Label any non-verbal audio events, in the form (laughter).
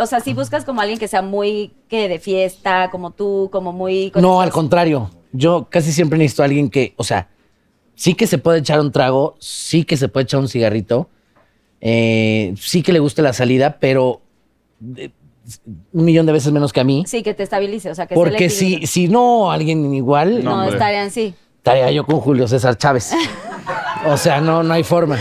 O sea, si buscas como alguien que sea muy que de fiesta, como tú, como muy. No, al contrario. Yo casi siempre necesito a alguien que, o sea, sí que se puede echar un trago, sí que se puede echar un cigarrito, eh, sí que le guste la salida, pero eh, un millón de veces menos que a mí. Sí, que te estabilice, o sea, que Porque si, si no alguien igual. No, estaría estarían sí. Estaría yo con Julio César Chávez. (laughs) o sea, no, no hay forma.